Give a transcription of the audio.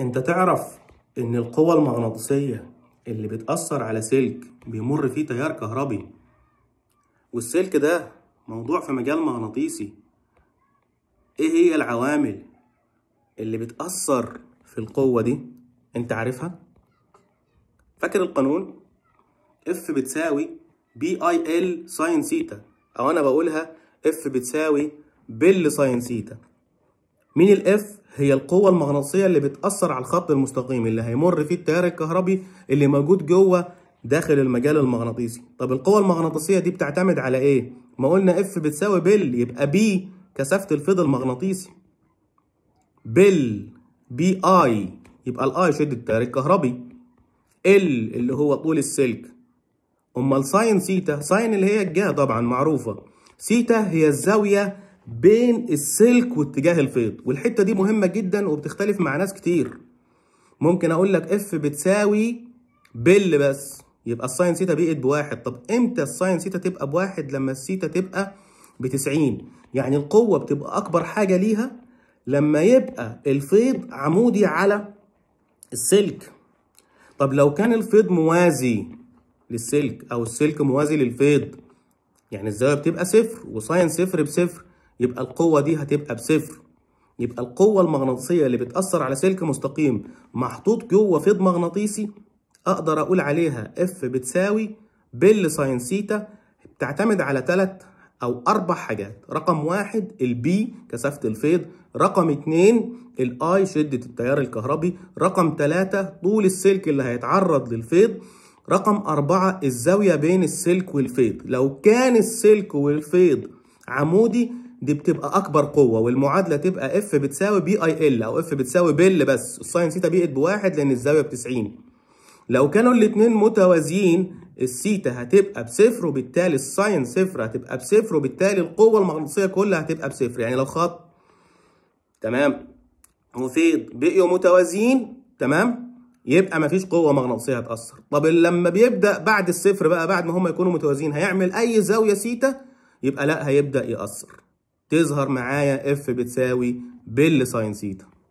انت تعرف ان القوة المغناطيسية اللي بتأثر على سلك بيمر فيه تيار كهربي والسلك ده موضوع في مجال مغناطيسي ايه هي العوامل اللي بتأثر في القوة دي انت عارفها؟ فاكر القانون؟ F بتساوي بي اي ال ساين سيتا او انا بقولها F بتساوي بل ساين سيتا مين الاف هي القوة المغناطيسية اللي بتأثر على الخط المستقيم اللي هيمر فيه التيار الكهربي اللي موجود جوه داخل المجال المغناطيسي طب القوة المغناطيسية دي بتعتمد على ايه ما قلنا اف بتساوي بل يبقى بي كثافة الفيض المغناطيسي بل بي اي يبقى الاي شدة التيار الكهربي ال اللي هو طول السلك امال ساين سيتا ساين اللي هي الجهة طبعا معروفة سيتا هي الزاوية بين السلك واتجاه الفيض والحته دي مهمه جدا وبتختلف مع ناس كتير ممكن اقول لك اف بتساوي بل بس يبقى الساين سيتا بقت بواحد طب امتى الساين سيتا تبقى بواحد لما السيتا تبقى بتسعين يعني القوه بتبقى اكبر حاجه ليها لما يبقى الفيض عمودي على السلك طب لو كان الفيض موازي للسلك او السلك موازي للفيض يعني الزاويه بتبقى صفر وساين صفر بصفر يبقى القوة دي هتبقى بصفر يبقى القوة المغناطيسية اللي بتأثر على سلك مستقيم محطوط جوه فيض مغناطيسي أقدر أقول عليها F بتساوي بل ساين سيتا بتعتمد على ثلاث أو أربع حاجات رقم واحد البي كثافة الفيض رقم اتنين الاي شدة التيار الكهربي رقم تلاتة طول السلك اللي هيتعرض للفيض رقم أربعة الزاوية بين السلك والفيض لو كان السلك والفيض عمودي دي بتبقى اكبر قوه والمعادله تبقى اف بتساوي بي اي ال او اف بتساوي بل بس الساين سيتا بقت بواحد لان الزاويه بتسعين لو كانوا الاثنين متوازيين السيتا هتبقى بصفر وبالتالي الساين صفر هتبقى بصفر وبالتالي القوه المغناطيسيه كلها هتبقى بصفر يعني لو خط تمام مفيد بقيوا متوازيين تمام يبقى مفيش قوه مغناطيسيه هتاثر طب لما بيبدا بعد الصفر بقى بعد ما هم يكونوا متوازيين هيعمل اي زاويه سيتا يبقى لا هيبدا ياثر تظهر معايا اف بتساوي بل ساين ثيتا